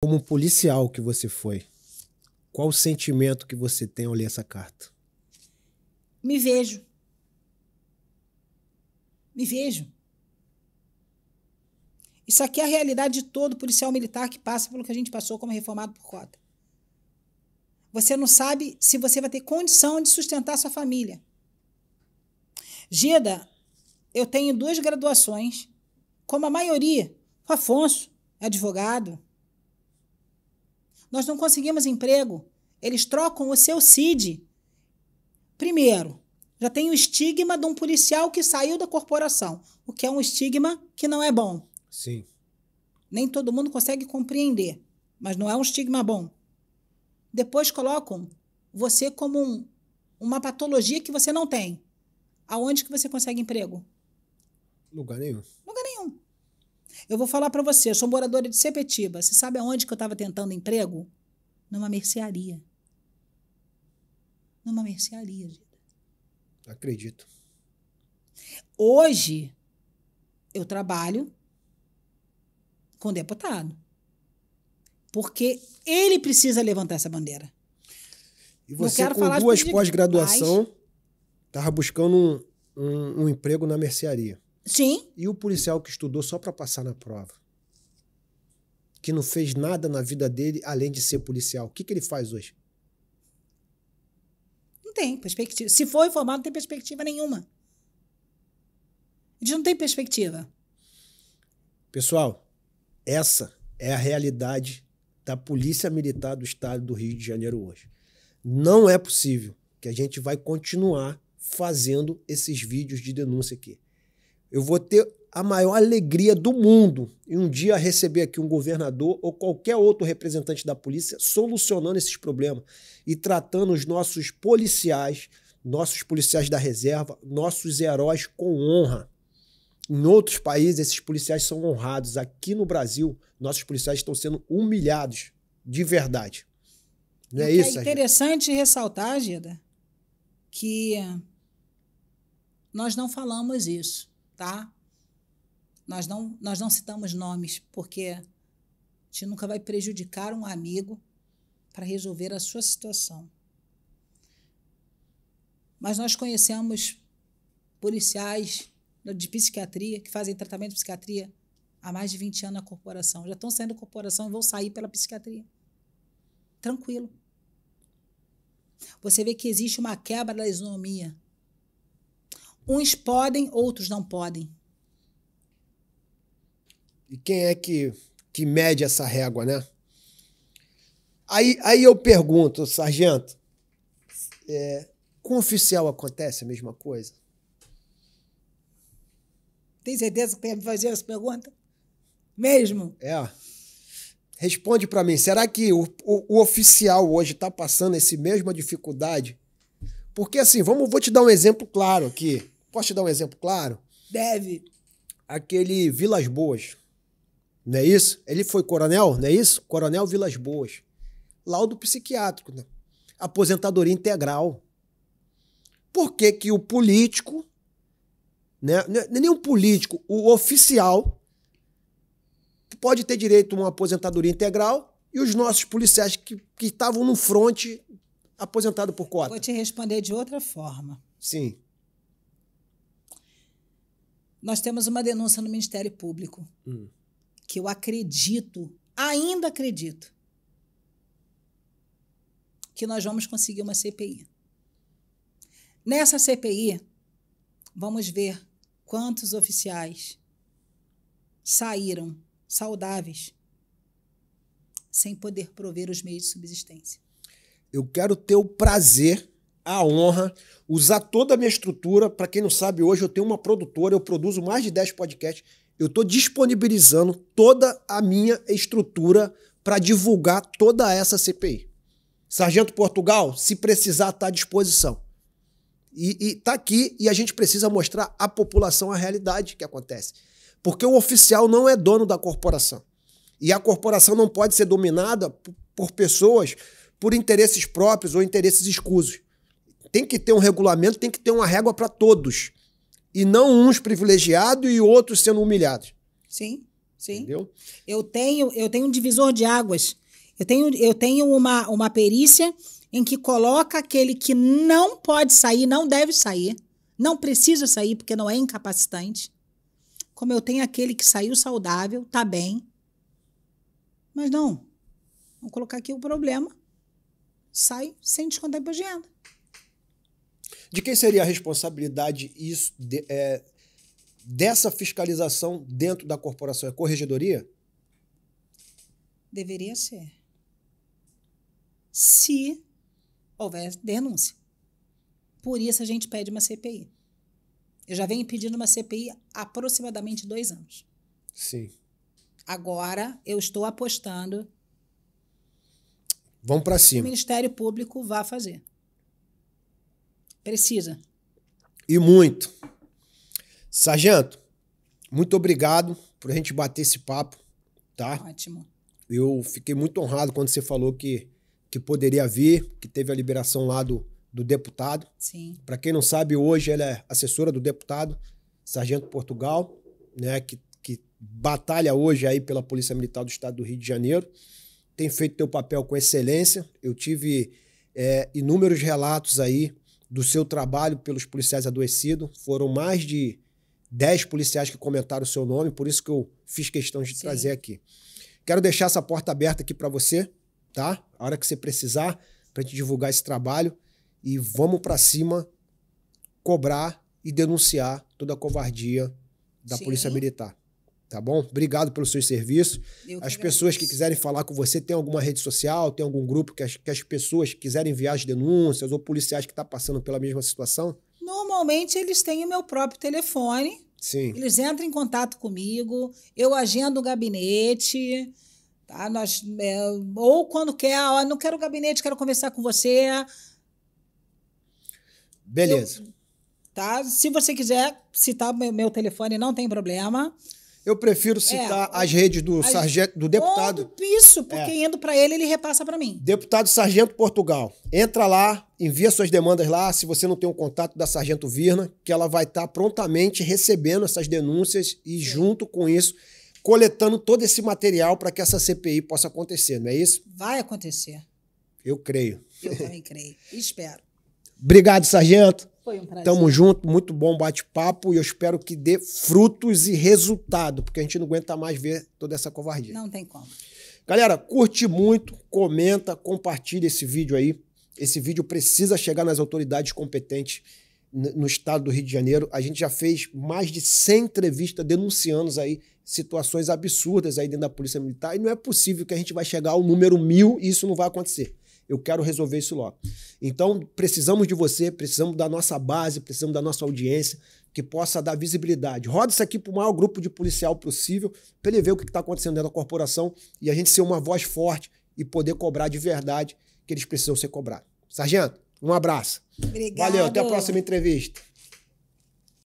Como policial que você foi, qual o sentimento que você tem ao ler essa carta? Me vejo. Me vejo. Isso aqui é a realidade de todo policial militar que passa pelo que a gente passou como reformado por cota. Você não sabe se você vai ter condição de sustentar sua família. Gida, eu tenho duas graduações, como a maioria. O Afonso é advogado, nós não conseguimos emprego. Eles trocam o seu CID. Primeiro, já tem o estigma de um policial que saiu da corporação, o que é um estigma que não é bom. Sim. Nem todo mundo consegue compreender, mas não é um estigma bom. Depois colocam você como um, uma patologia que você não tem. Aonde que você consegue emprego? Lugar nenhum. Eu vou falar para você, eu sou moradora de Sepetiba. Você sabe aonde que eu estava tentando emprego? Numa mercearia. Numa mercearia, Gida. Acredito. Hoje, eu trabalho com deputado. Porque ele precisa levantar essa bandeira. E você, com duas pós-graduação, estava buscando um, um, um emprego na mercearia. Sim. E o policial que estudou só para passar na prova? Que não fez nada na vida dele além de ser policial. O que, que ele faz hoje? Não tem perspectiva. Se for formado, não tem perspectiva nenhuma. A gente não tem perspectiva. Pessoal, essa é a realidade da Polícia Militar do Estado do Rio de Janeiro hoje. Não é possível que a gente vai continuar fazendo esses vídeos de denúncia aqui. Eu vou ter a maior alegria do mundo em um dia receber aqui um governador ou qualquer outro representante da polícia solucionando esses problemas e tratando os nossos policiais, nossos policiais da reserva, nossos heróis com honra. Em outros países, esses policiais são honrados. Aqui no Brasil, nossos policiais estão sendo humilhados de verdade. Não é, é isso? É interessante ressaltar, Gida, que nós não falamos isso tá? Nós não, nós não citamos nomes, porque a gente nunca vai prejudicar um amigo para resolver a sua situação. Mas nós conhecemos policiais de psiquiatria que fazem tratamento de psiquiatria há mais de 20 anos na corporação. Já estão saindo da corporação e vão sair pela psiquiatria. Tranquilo. Você vê que existe uma quebra da isonomia Uns podem, outros não podem. E quem é que, que mede essa régua, né? Aí, aí eu pergunto, sargento, é, com oficial acontece a mesma coisa? Tem certeza que quer me fazer essa pergunta? Mesmo? É. Responde para mim, será que o, o, o oficial hoje está passando essa mesma dificuldade? Porque assim, vamos, vou te dar um exemplo claro aqui. Posso te dar um exemplo claro? Deve. Aquele Vilas Boas, não é isso? Ele foi coronel, não é isso? Coronel Vilas Boas. Laudo psiquiátrico, né? aposentadoria integral. Por que, que o político, né? É, é nem um político, o oficial, pode ter direito a uma aposentadoria integral e os nossos policiais que, que estavam no fronte aposentado por cota? Vou te responder de outra forma. Sim. Nós temos uma denúncia no Ministério Público hum. que eu acredito, ainda acredito, que nós vamos conseguir uma CPI. Nessa CPI, vamos ver quantos oficiais saíram saudáveis sem poder prover os meios de subsistência. Eu quero ter o prazer a honra, usar toda a minha estrutura. Para quem não sabe, hoje eu tenho uma produtora, eu produzo mais de 10 podcasts. Eu estou disponibilizando toda a minha estrutura para divulgar toda essa CPI. Sargento Portugal, se precisar, está à disposição. E está aqui e a gente precisa mostrar à população a realidade que acontece. Porque o oficial não é dono da corporação. E a corporação não pode ser dominada por pessoas por interesses próprios ou interesses escusos tem que ter um regulamento, tem que ter uma régua para todos. E não uns privilegiados e outros sendo humilhados. Sim, sim. Entendeu? Eu tenho, eu tenho um divisor de águas. Eu tenho, eu tenho uma, uma perícia em que coloca aquele que não pode sair, não deve sair, não precisa sair porque não é incapacitante. Como eu tenho aquele que saiu saudável, tá bem. Mas não, vou colocar aqui o problema. Sai sem descontar para a agenda. De quem seria a responsabilidade isso, de, é, dessa fiscalização dentro da corporação? É corregedoria? Deveria ser. Se houver denúncia. Por isso a gente pede uma CPI. Eu já venho pedindo uma CPI há aproximadamente dois anos. Sim. Agora eu estou apostando. Vamos para cima. Que o Ministério Público vai fazer. Precisa. E muito. Sargento, muito obrigado por a gente bater esse papo, tá? Ótimo. Eu fiquei muito honrado quando você falou que, que poderia vir, que teve a liberação lá do, do deputado. Sim. Para quem não sabe, hoje ela é assessora do deputado, Sargento Portugal, né, que, que batalha hoje aí pela Polícia Militar do Estado do Rio de Janeiro. Tem feito teu papel com excelência. Eu tive é, inúmeros relatos aí do seu trabalho pelos policiais adoecidos. Foram mais de 10 policiais que comentaram o seu nome, por isso que eu fiz questão de Sim. trazer aqui. Quero deixar essa porta aberta aqui para você, tá? A hora que você precisar, para gente divulgar esse trabalho. E vamos para cima cobrar e denunciar toda a covardia da Sim. Polícia Militar. Tá bom? Obrigado pelo seu serviço. Eu as que pessoas que quiserem falar com você, tem alguma rede social, tem algum grupo que as, que as pessoas quiserem enviar as denúncias ou policiais que estão tá passando pela mesma situação? Normalmente eles têm o meu próprio telefone. Sim. Eles entram em contato comigo, eu agendo o gabinete. Tá? Nós, é, ou quando quer, ó, ah, não quero o gabinete, quero conversar com você. Beleza. Eu, tá? Se você quiser citar meu, meu telefone, não tem problema. Eu prefiro é, citar é, as redes do sargento, do deputado. Ou do porque é. indo para ele, ele repassa para mim. Deputado Sargento Portugal. Entra lá, envia suas demandas lá. Se você não tem o um contato da Sargento Virna, que ela vai estar tá prontamente recebendo essas denúncias e, junto com isso, coletando todo esse material para que essa CPI possa acontecer, não é isso? Vai acontecer. Eu creio. Eu também creio. Espero. Obrigado, Sargento. Foi um prazer. Tamo junto, muito bom bate-papo e eu espero que dê frutos e resultado, porque a gente não aguenta mais ver toda essa covardia. Não tem como. Galera, curte muito, comenta, compartilha esse vídeo aí. Esse vídeo precisa chegar nas autoridades competentes no estado do Rio de Janeiro. A gente já fez mais de 100 entrevistas denunciando aí situações absurdas aí dentro da Polícia Militar e não é possível que a gente vai chegar ao número mil e isso não vai acontecer. Eu quero resolver isso logo. Então, precisamos de você, precisamos da nossa base, precisamos da nossa audiência, que possa dar visibilidade. Roda isso aqui para o maior grupo de policial possível, para ele ver o que está acontecendo dentro da corporação e a gente ser uma voz forte e poder cobrar de verdade que eles precisam ser cobrados. Sargento, um abraço. Obrigado. Valeu, até a próxima entrevista.